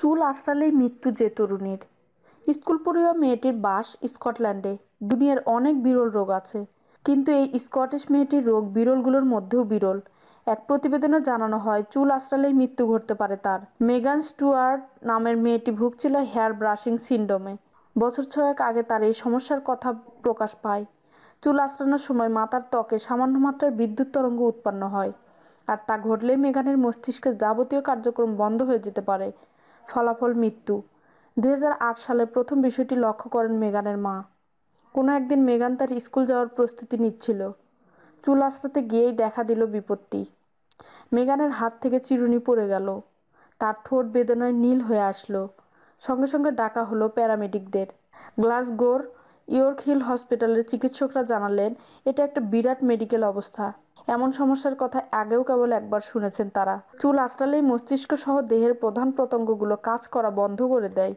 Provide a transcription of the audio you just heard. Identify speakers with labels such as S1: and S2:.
S1: চুল আশ্রালেই মৃত্যু যে তরুণীর স্কুল পড়ুয়া মেয়েটির বাস স্কটল্যান্ডে দুনিয়ার অনেক বিরল রোগ আছে কিন্তু এই স্কটিশ মেয়েটির রোগ বিরলগুলোর মধ্যেও বিরল এক প্রতিবেদনে জানানো হয় চুল আশ্রালেই মৃত্যু ঘটতে পারে তার মেগান স্টুয়ার্ট নামের মেয়েটি ভুগছিল হেয়ার ব্রাশিং সিন্ড্রোমে বছর ছয়েক আগে তার এই সমস্যার কথা প্রকাশ পায় চুল আশ্রানোর সময় মাথার ত্বকে সামান্য মাত্রার বিদ্যুৎ তরঙ্গ উৎপন্ন হয় আর তা ঘটলে মেগানের মস্তিষ্কের যাবতীয় কার্যক্রম বন্ধ হয়ে যেতে পারে ফলাফল মৃত্যু দু সালে প্রথম বিষয়টি লক্ষ্য করেন মেগানের মা কোনো একদিন মেগান তার স্কুল যাওয়ার প্রস্তুতি নিচ্ছিল চুল আসতে গিয়েই দেখা দিল বিপত্তি মেগানের হাত থেকে চিরুনি পড়ে গেল তার ঠোঁট বেদনায় নীল হয়ে আসলো সঙ্গে সঙ্গে ডাকা হলো প্যারামেডিকদের গ্লাসগোর ইয়র্ক হিল হসপিটালের চিকিৎসকরা জানালেন এটা একটা বিরাট মেডিকেল অবস্থা এমন সমস্যার কথা আগেও কেবল একবার শুনেছেন তারা চুল আসলেই মস্তিষ্ক সহ দেহের প্রধান প্রত্যঙ্গগুলো কাজ করা বন্ধ করে দেয়